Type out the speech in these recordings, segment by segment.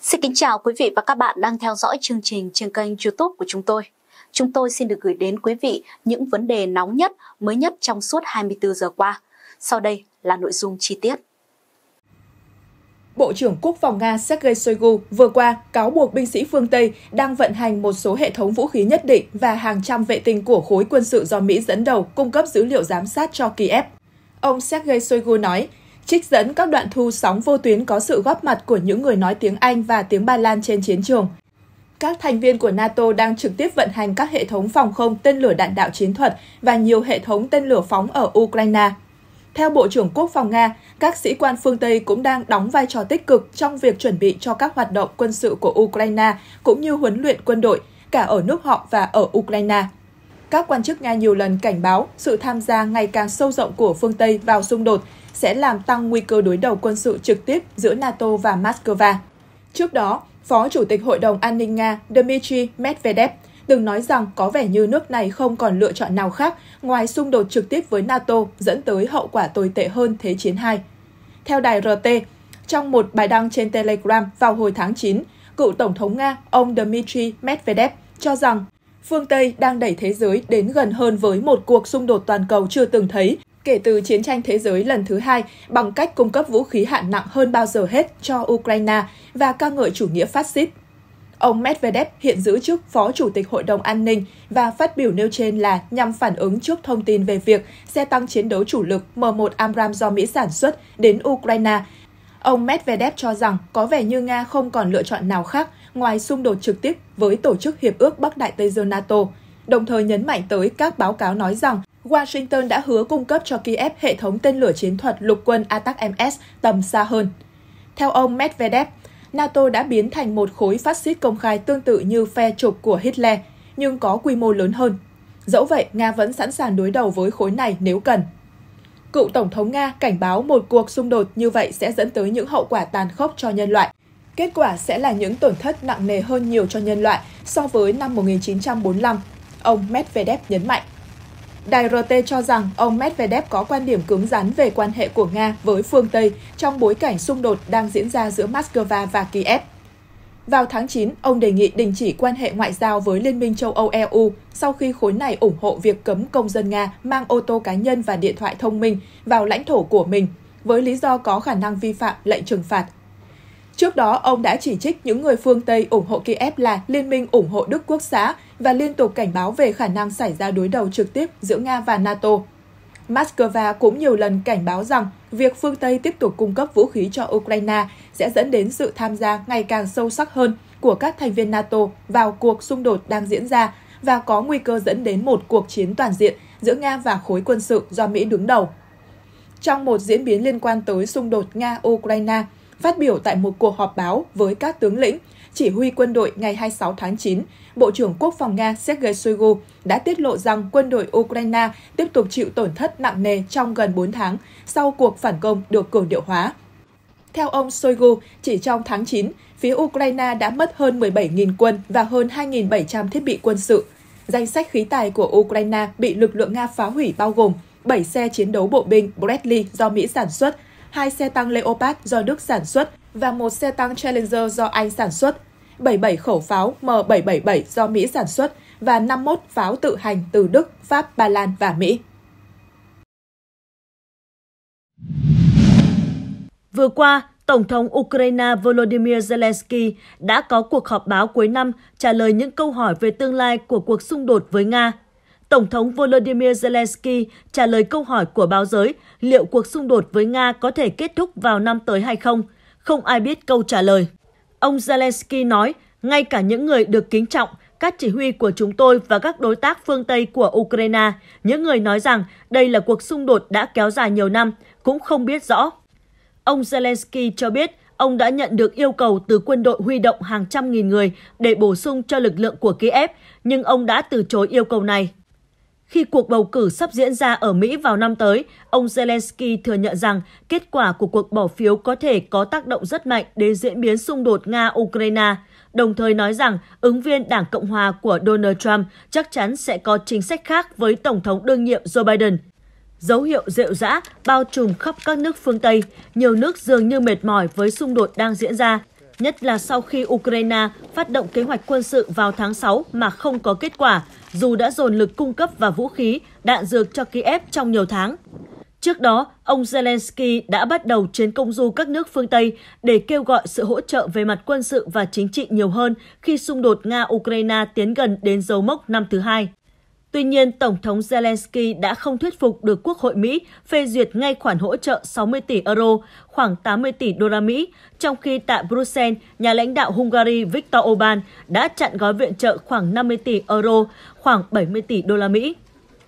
Xin kính chào quý vị và các bạn đang theo dõi chương trình trên kênh YouTube của chúng tôi. Chúng tôi xin được gửi đến quý vị những vấn đề nóng nhất, mới nhất trong suốt 24 giờ qua. Sau đây là nội dung chi tiết. Bộ trưởng Quốc phòng Nga Sergei Shoigu vừa qua cáo buộc binh sĩ phương Tây đang vận hành một số hệ thống vũ khí nhất định và hàng trăm vệ tinh của khối quân sự do Mỹ dẫn đầu cung cấp dữ liệu giám sát cho Kiev. Ông Sergei Shoigu nói trích dẫn các đoạn thu sóng vô tuyến có sự góp mặt của những người nói tiếng Anh và tiếng Ba Lan trên chiến trường. Các thành viên của NATO đang trực tiếp vận hành các hệ thống phòng không tên lửa đạn đạo chiến thuật và nhiều hệ thống tên lửa phóng ở Ukraine. Theo Bộ trưởng Quốc phòng Nga, các sĩ quan phương Tây cũng đang đóng vai trò tích cực trong việc chuẩn bị cho các hoạt động quân sự của Ukraine cũng như huấn luyện quân đội, cả ở nước họ và ở Ukraine. Các quan chức Nga nhiều lần cảnh báo sự tham gia ngày càng sâu rộng của phương Tây vào xung đột sẽ làm tăng nguy cơ đối đầu quân sự trực tiếp giữa NATO và Moscow. Trước đó, Phó Chủ tịch Hội đồng An ninh Nga Dmitry Medvedev từng nói rằng có vẻ như nước này không còn lựa chọn nào khác ngoài xung đột trực tiếp với NATO dẫn tới hậu quả tồi tệ hơn Thế chiến 2. Theo đài RT, trong một bài đăng trên Telegram vào hồi tháng 9, cựu Tổng thống Nga ông Dmitry Medvedev cho rằng phương Tây đang đẩy thế giới đến gần hơn với một cuộc xung đột toàn cầu chưa từng thấy kể từ chiến tranh thế giới lần thứ hai bằng cách cung cấp vũ khí hạng nặng hơn bao giờ hết cho Ukraine và ca ngợi chủ nghĩa phát xít. Ông Medvedev hiện giữ chức Phó Chủ tịch Hội đồng An ninh và phát biểu nêu trên là nhằm phản ứng trước thông tin về việc xe tăng chiến đấu chủ lực M1 Amram do Mỹ sản xuất đến Ukraine. Ông Medvedev cho rằng có vẻ như Nga không còn lựa chọn nào khác ngoài xung đột trực tiếp với Tổ chức Hiệp ước Bắc Đại Tây Dương NATO, đồng thời nhấn mạnh tới các báo cáo nói rằng Washington đã hứa cung cấp cho Kiev hệ thống tên lửa chiến thuật lục quân ATACMS tầm xa hơn. Theo ông Medvedev, NATO đã biến thành một khối phát xít công khai tương tự như phe trục của Hitler, nhưng có quy mô lớn hơn. Dẫu vậy, Nga vẫn sẵn sàng đối đầu với khối này nếu cần. Cựu Tổng thống Nga cảnh báo một cuộc xung đột như vậy sẽ dẫn tới những hậu quả tàn khốc cho nhân loại. Kết quả sẽ là những tổn thất nặng nề hơn nhiều cho nhân loại so với năm 1945, ông Medvedev nhấn mạnh. Đài RT cho rằng ông Medvedev có quan điểm cứng rắn về quan hệ của Nga với phương Tây trong bối cảnh xung đột đang diễn ra giữa Moscow và Kiev. Vào tháng 9, ông đề nghị đình chỉ quan hệ ngoại giao với Liên minh châu Âu EU sau khi khối này ủng hộ việc cấm công dân Nga mang ô tô cá nhân và điện thoại thông minh vào lãnh thổ của mình, với lý do có khả năng vi phạm lệnh trừng phạt Trước đó, ông đã chỉ trích những người phương Tây ủng hộ Kiev là Liên minh ủng hộ Đức Quốc xã và liên tục cảnh báo về khả năng xảy ra đối đầu trực tiếp giữa Nga và NATO. Moscow cũng nhiều lần cảnh báo rằng việc phương Tây tiếp tục cung cấp vũ khí cho Ukraine sẽ dẫn đến sự tham gia ngày càng sâu sắc hơn của các thành viên NATO vào cuộc xung đột đang diễn ra và có nguy cơ dẫn đến một cuộc chiến toàn diện giữa Nga và khối quân sự do Mỹ đứng đầu. Trong một diễn biến liên quan tới xung đột Nga-Ukraine, Phát biểu tại một cuộc họp báo với các tướng lĩnh, chỉ huy quân đội ngày 26 tháng 9, Bộ trưởng Quốc phòng Nga Sergei Shoigu đã tiết lộ rằng quân đội Ukraine tiếp tục chịu tổn thất nặng nề trong gần 4 tháng sau cuộc phản công được cường điệu hóa. Theo ông Shoigu, chỉ trong tháng 9, phía Ukraine đã mất hơn 17.000 quân và hơn 2.700 thiết bị quân sự. Danh sách khí tài của Ukraine bị lực lượng Nga phá hủy bao gồm 7 xe chiến đấu bộ binh Bradley do Mỹ sản xuất, hai xe tăng Leopard do Đức sản xuất và một xe tăng Challenger do Anh sản xuất, 77 khẩu pháo M777 do Mỹ sản xuất và 51 pháo tự hành từ Đức, Pháp, Ba Lan và Mỹ. Vừa qua, Tổng thống Ukraine Volodymyr Zelensky đã có cuộc họp báo cuối năm trả lời những câu hỏi về tương lai của cuộc xung đột với Nga Tổng thống Volodymyr Zelensky trả lời câu hỏi của báo giới liệu cuộc xung đột với Nga có thể kết thúc vào năm tới hay không. Không ai biết câu trả lời. Ông Zelensky nói, ngay cả những người được kính trọng, các chỉ huy của chúng tôi và các đối tác phương Tây của Ukraine, những người nói rằng đây là cuộc xung đột đã kéo dài nhiều năm, cũng không biết rõ. Ông Zelensky cho biết ông đã nhận được yêu cầu từ quân đội huy động hàng trăm nghìn người để bổ sung cho lực lượng của Kiev, nhưng ông đã từ chối yêu cầu này. Khi cuộc bầu cử sắp diễn ra ở Mỹ vào năm tới, ông Zelensky thừa nhận rằng kết quả của cuộc bỏ phiếu có thể có tác động rất mạnh đến diễn biến xung đột Nga-Ukraine, đồng thời nói rằng ứng viên Đảng Cộng hòa của Donald Trump chắc chắn sẽ có chính sách khác với Tổng thống đương nhiệm Joe Biden dấu hiệu rệu rã bao trùm khắp các nước phương Tây. Nhiều nước dường như mệt mỏi với xung đột đang diễn ra nhất là sau khi Ukraine phát động kế hoạch quân sự vào tháng 6 mà không có kết quả, dù đã dồn lực cung cấp và vũ khí, đạn dược cho Kiev trong nhiều tháng. Trước đó, ông Zelensky đã bắt đầu chuyến công du các nước phương Tây để kêu gọi sự hỗ trợ về mặt quân sự và chính trị nhiều hơn khi xung đột Nga-Ukraine tiến gần đến dấu mốc năm thứ hai. Tuy nhiên, Tổng thống Zelensky đã không thuyết phục được Quốc hội Mỹ phê duyệt ngay khoản hỗ trợ 60 tỷ euro, khoảng 80 tỷ đô la Mỹ, trong khi tại Bruxelles, nhà lãnh đạo Hungary Viktor Orbán đã chặn gói viện trợ khoảng 50 tỷ euro, khoảng 70 tỷ đô la Mỹ.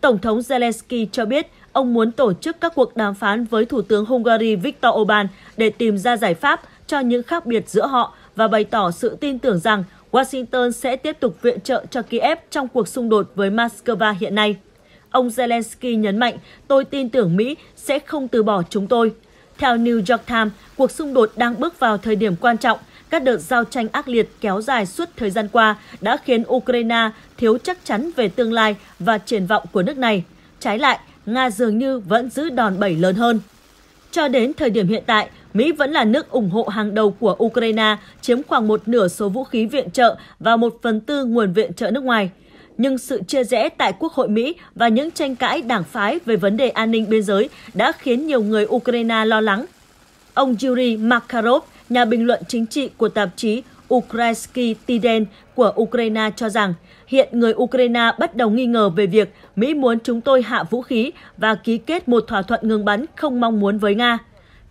Tổng thống Zelensky cho biết ông muốn tổ chức các cuộc đàm phán với Thủ tướng Hungary Viktor Orbán để tìm ra giải pháp cho những khác biệt giữa họ và bày tỏ sự tin tưởng rằng Washington sẽ tiếp tục viện trợ cho Kiev trong cuộc xung đột với Moscow hiện nay. Ông Zelensky nhấn mạnh, tôi tin tưởng Mỹ sẽ không từ bỏ chúng tôi. Theo New York Times, cuộc xung đột đang bước vào thời điểm quan trọng. Các đợt giao tranh ác liệt kéo dài suốt thời gian qua đã khiến Ukraine thiếu chắc chắn về tương lai và triển vọng của nước này. Trái lại, Nga dường như vẫn giữ đòn bẩy lớn hơn. Cho đến thời điểm hiện tại, Mỹ vẫn là nước ủng hộ hàng đầu của Ukraine, chiếm khoảng một nửa số vũ khí viện trợ và một phần tư nguồn viện trợ nước ngoài. Nhưng sự chia rẽ tại Quốc hội Mỹ và những tranh cãi đảng phái về vấn đề an ninh biên giới đã khiến nhiều người Ukraine lo lắng. Ông Yuri Makarov, nhà bình luận chính trị của tạp chí Ukrainsky Tiden của Ukraine cho rằng hiện người Ukraine bắt đầu nghi ngờ về việc Mỹ muốn chúng tôi hạ vũ khí và ký kết một thỏa thuận ngừng bắn không mong muốn với Nga.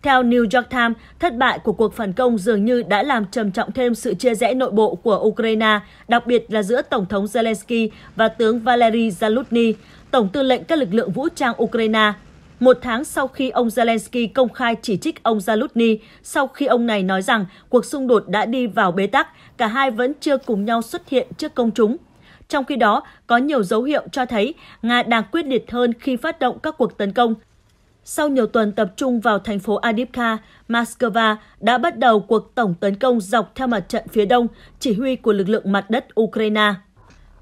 Theo New York Times, thất bại của cuộc phản công dường như đã làm trầm trọng thêm sự chia rẽ nội bộ của Ukraine, đặc biệt là giữa Tổng thống Zelensky và tướng Valery Zaluzny, Tổng tư lệnh các lực lượng vũ trang Ukraine. Một tháng sau khi ông Zelensky công khai chỉ trích ông Zaluzny, sau khi ông này nói rằng cuộc xung đột đã đi vào bế tắc, cả hai vẫn chưa cùng nhau xuất hiện trước công chúng. Trong khi đó, có nhiều dấu hiệu cho thấy Nga đang quyết liệt hơn khi phát động các cuộc tấn công, sau nhiều tuần tập trung vào thành phố Adivka, Moscow đã bắt đầu cuộc tổng tấn công dọc theo mặt trận phía đông, chỉ huy của lực lượng mặt đất Ukraine.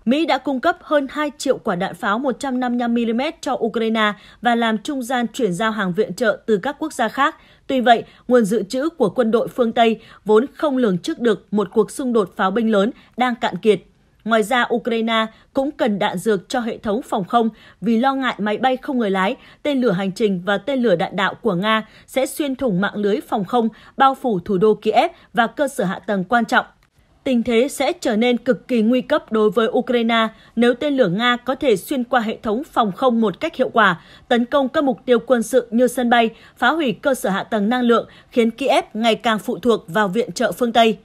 Mỹ đã cung cấp hơn 2 triệu quả đạn pháo 155mm cho Ukraine và làm trung gian chuyển giao hàng viện trợ từ các quốc gia khác. Tuy vậy, nguồn dự trữ của quân đội phương Tây vốn không lường trước được một cuộc xung đột pháo binh lớn đang cạn kiệt. Ngoài ra, Ukraine cũng cần đạn dược cho hệ thống phòng không vì lo ngại máy bay không người lái, tên lửa hành trình và tên lửa đạn đạo của Nga sẽ xuyên thủng mạng lưới phòng không bao phủ thủ đô Kiev và cơ sở hạ tầng quan trọng. Tình thế sẽ trở nên cực kỳ nguy cấp đối với Ukraine nếu tên lửa Nga có thể xuyên qua hệ thống phòng không một cách hiệu quả, tấn công các mục tiêu quân sự như sân bay, phá hủy cơ sở hạ tầng năng lượng, khiến Kiev ngày càng phụ thuộc vào viện trợ phương Tây.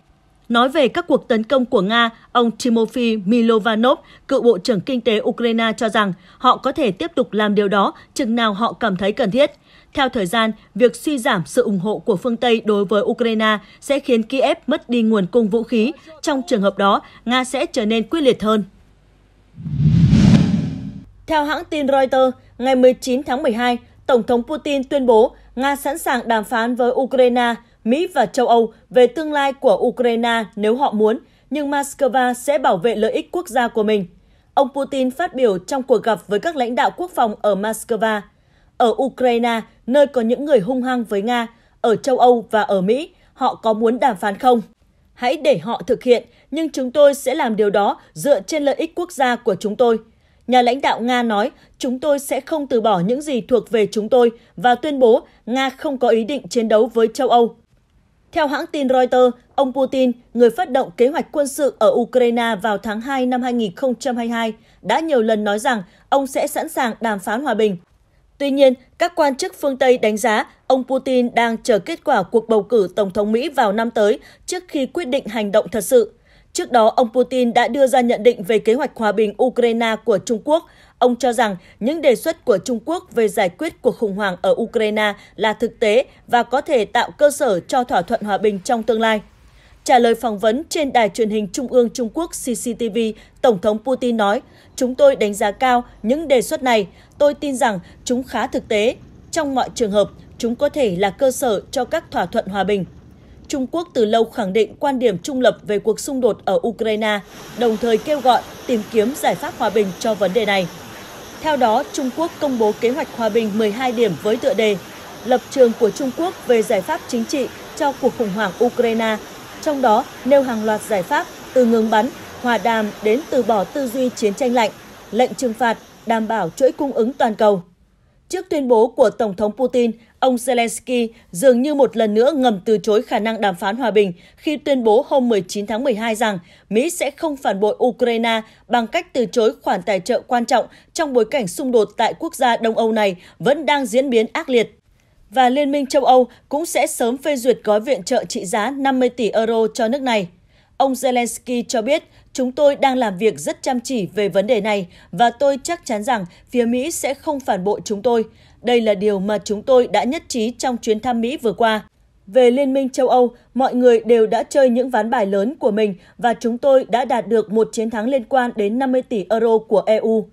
Nói về các cuộc tấn công của Nga, ông Timofey Milovanov, cựu Bộ trưởng Kinh tế Ukraine cho rằng họ có thể tiếp tục làm điều đó chừng nào họ cảm thấy cần thiết. Theo thời gian, việc suy giảm sự ủng hộ của phương Tây đối với Ukraine sẽ khiến Kiev mất đi nguồn cung vũ khí. Trong trường hợp đó, Nga sẽ trở nên quyết liệt hơn. Theo hãng tin Reuters, ngày 19 tháng 12, Tổng thống Putin tuyên bố Nga sẵn sàng đàm phán với Ukraine – Mỹ và châu Âu về tương lai của Ukraine nếu họ muốn, nhưng Moscow sẽ bảo vệ lợi ích quốc gia của mình. Ông Putin phát biểu trong cuộc gặp với các lãnh đạo quốc phòng ở Moscow. Ở Ukraine, nơi có những người hung hăng với Nga, ở châu Âu và ở Mỹ, họ có muốn đàm phán không? Hãy để họ thực hiện, nhưng chúng tôi sẽ làm điều đó dựa trên lợi ích quốc gia của chúng tôi. Nhà lãnh đạo Nga nói, chúng tôi sẽ không từ bỏ những gì thuộc về chúng tôi và tuyên bố Nga không có ý định chiến đấu với châu Âu. Theo hãng tin Reuters, ông Putin, người phát động kế hoạch quân sự ở Ukraine vào tháng 2 năm 2022, đã nhiều lần nói rằng ông sẽ sẵn sàng đàm phán hòa bình. Tuy nhiên, các quan chức phương Tây đánh giá ông Putin đang chờ kết quả cuộc bầu cử Tổng thống Mỹ vào năm tới trước khi quyết định hành động thật sự. Trước đó, ông Putin đã đưa ra nhận định về kế hoạch hòa bình Ukraine của Trung Quốc. Ông cho rằng những đề xuất của Trung Quốc về giải quyết cuộc khủng hoảng ở Ukraine là thực tế và có thể tạo cơ sở cho thỏa thuận hòa bình trong tương lai. Trả lời phỏng vấn trên đài truyền hình Trung ương Trung Quốc CCTV, Tổng thống Putin nói, Chúng tôi đánh giá cao những đề xuất này, tôi tin rằng chúng khá thực tế. Trong mọi trường hợp, chúng có thể là cơ sở cho các thỏa thuận hòa bình. Trung Quốc từ lâu khẳng định quan điểm trung lập về cuộc xung đột ở Ukraine, đồng thời kêu gọi tìm kiếm giải pháp hòa bình cho vấn đề này. Theo đó, Trung Quốc công bố kế hoạch hòa bình 12 điểm với tựa đề Lập trường của Trung Quốc về giải pháp chính trị cho cuộc khủng hoảng Ukraine, trong đó nêu hàng loạt giải pháp từ ngừng bắn, hòa đàm đến từ bỏ tư duy chiến tranh lạnh, lệnh trừng phạt, đảm bảo chuỗi cung ứng toàn cầu. Trước tuyên bố của Tổng thống Putin, ông Zelensky dường như một lần nữa ngầm từ chối khả năng đàm phán hòa bình khi tuyên bố hôm 19 tháng 12 rằng Mỹ sẽ không phản bội Ukraine bằng cách từ chối khoản tài trợ quan trọng trong bối cảnh xung đột tại quốc gia Đông Âu này vẫn đang diễn biến ác liệt. Và Liên minh châu Âu cũng sẽ sớm phê duyệt gói viện trợ trị giá 50 tỷ euro cho nước này. Ông Zelensky cho biết Chúng tôi đang làm việc rất chăm chỉ về vấn đề này và tôi chắc chắn rằng phía Mỹ sẽ không phản bội chúng tôi. Đây là điều mà chúng tôi đã nhất trí trong chuyến thăm Mỹ vừa qua. Về Liên minh châu Âu, mọi người đều đã chơi những ván bài lớn của mình và chúng tôi đã đạt được một chiến thắng liên quan đến 50 tỷ euro của EU.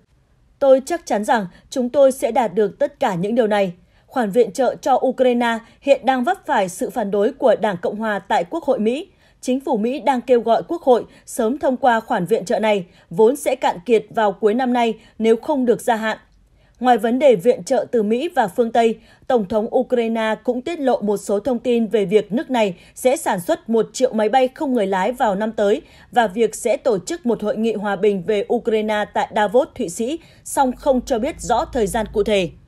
Tôi chắc chắn rằng chúng tôi sẽ đạt được tất cả những điều này. Khoản viện trợ cho Ukraine hiện đang vấp phải sự phản đối của Đảng Cộng hòa tại Quốc hội Mỹ chính phủ Mỹ đang kêu gọi Quốc hội sớm thông qua khoản viện trợ này, vốn sẽ cạn kiệt vào cuối năm nay nếu không được gia hạn. Ngoài vấn đề viện trợ từ Mỹ và phương Tây, Tổng thống Ukraine cũng tiết lộ một số thông tin về việc nước này sẽ sản xuất một triệu máy bay không người lái vào năm tới và việc sẽ tổ chức một hội nghị hòa bình về Ukraine tại Davos, Thụy Sĩ, song không cho biết rõ thời gian cụ thể.